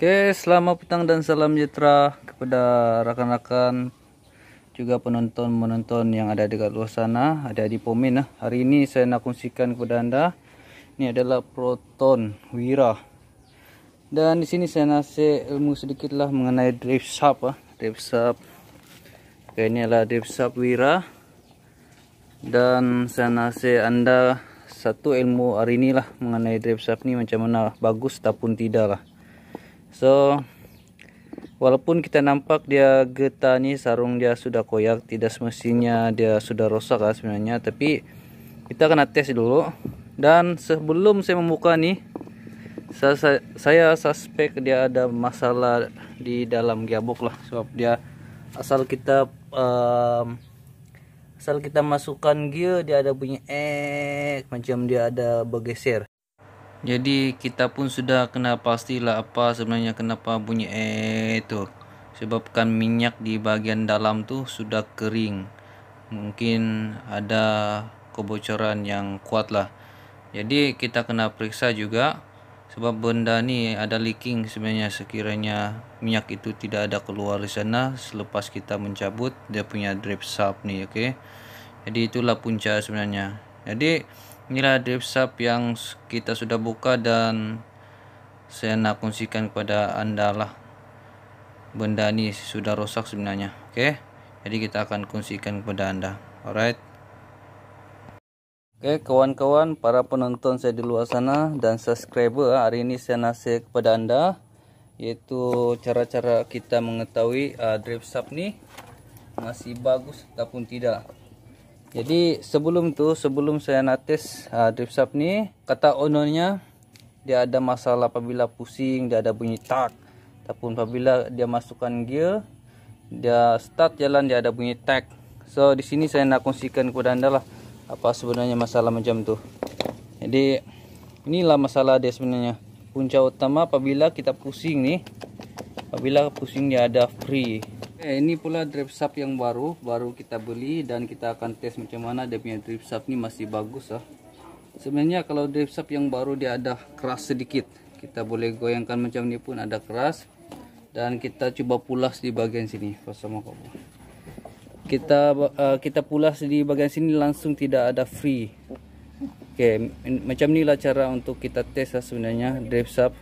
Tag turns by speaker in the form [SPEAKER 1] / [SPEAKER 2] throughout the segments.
[SPEAKER 1] Oke, selamat petang dan salam sejahtera kepada rekan-rekan juga penonton-penonton yang ada di luar sana, ada di Pomin. Hari ini saya nak kongsikan kepada anda. Ini adalah proton wira. Dan di sini saya nasi ilmu sedikit lah mengenai drift sub, ah. drift sub. Oke, ini adalah drift sub wira. Dan saya nasi anda satu ilmu hari inilah mengenai drift sub ini macam mana bagus ataupun tidak lah so walaupun kita nampak dia getah nih sarung dia sudah koyak tidak semestinya dia sudah rosak lah sebenarnya tapi kita kena tes dulu dan sebelum saya membuka nih saya, saya, saya suspek dia ada masalah di dalam gearbox lah sebab dia asal kita um, asal kita masukkan gear dia ada bunyi eh macam dia ada bergeser jadi kita pun sudah kenal pastilah apa sebenarnya kenapa bunyi eh itu. Sebabkan minyak di bagian dalam tuh sudah kering. Mungkin ada kebocoran yang kuat lah. Jadi kita kena periksa juga sebab benda ini ada leaking sebenarnya sekiranya minyak itu tidak ada keluar di sana selepas kita mencabut dia punya drip sub nih, oke? Jadi itulah punca sebenarnya. Jadi inilah DevSub yang kita sudah buka dan saya nak kongsikan kepada anda lah benda ini sudah rusak sebenarnya oke okay? jadi kita akan kongsikan kepada anda alright oke okay, kawan-kawan para penonton saya di luar sana dan subscriber ah, hari ini saya nasih kepada anda yaitu cara-cara kita mengetahui uh, ah, sub ini masih bagus ataupun tidak jadi sebelum tuh sebelum saya nates uh, drip sap nih kata ownernya dia ada masalah apabila pusing dia ada bunyi tak ataupun apabila dia masukkan gear dia start jalan dia ada bunyi tag so di sini saya nak kongsikan kepada anda lah apa sebenarnya masalah macam tu. jadi inilah masalah dia sebenarnya punca utama apabila kita pusing nih apabila pusing dia ada free Eh, ini pula drip sub yang baru, baru kita beli dan kita akan tes macam mana dia punya drip sub ini masih bagus ah. Sebenarnya kalau drip sub yang baru dia ada keras sedikit. Kita boleh goyangkan macam ini pun ada keras dan kita coba pulas di bagian sini sama kamu. Kita uh, kita pulas di bagian sini langsung tidak ada free. Oke, okay, macam inilah cara untuk kita tes sebenarnya drip sub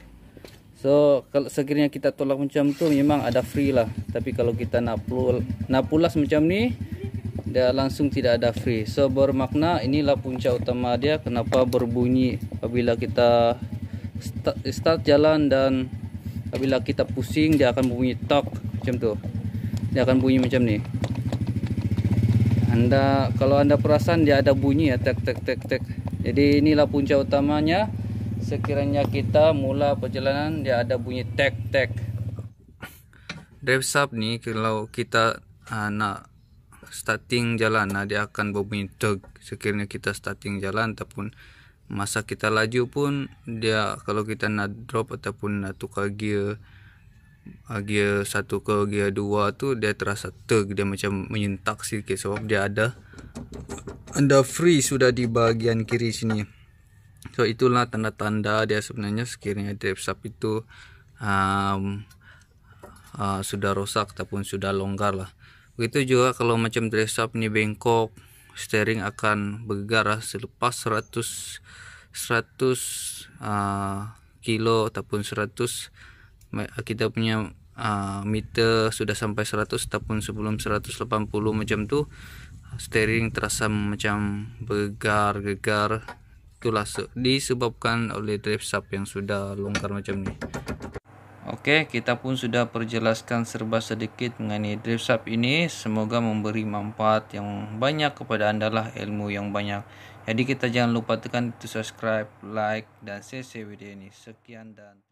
[SPEAKER 1] so kalau sekiranya kita tolak macam tu memang ada free lah tapi kalau kita nak pulas, nak pulas macam ni dia langsung tidak ada free so bermakna inilah puncak utama dia kenapa berbunyi apabila kita start, start jalan dan apabila kita pusing dia akan bunyi tok macam tu dia akan bunyi macam ni anda kalau anda perasan dia ada bunyi ya tek tek tek tek jadi inilah puncak utamanya sekiranya kita mula perjalanan dia ada bunyi tek tek depth ni kalau kita uh, nak starting jalan ah, dia akan berbunyi tek sekiranya kita starting jalan ataupun masa kita laju pun dia kalau kita nak drop ataupun nak tukar gear ah, gear satu ke gear dua tu dia terasa teg dia macam menyentak sikit sebab dia ada anda free sudah di bahagian kiri sini so itulah tanda-tanda dia sebenarnya sekiranya drive shaft itu um, uh, sudah rusak ataupun sudah longgar lah begitu juga kalau macam drive shaft ini bengkok steering akan bergegar selepas 100 100 uh, kilo ataupun 100 kita punya uh, meter sudah sampai 100 ataupun sebelum 180 macam tu steering terasa macam bergegar-gegar tulase disebabkan oleh drive shaft yang sudah longgar macam ini. Oke, kita pun sudah perjelaskan serba sedikit mengenai drive shaft ini. Semoga memberi manfaat yang banyak kepada Anda lah, ilmu yang banyak. Jadi kita jangan lupa tekan itu subscribe, like, dan share video ini. Sekian dan...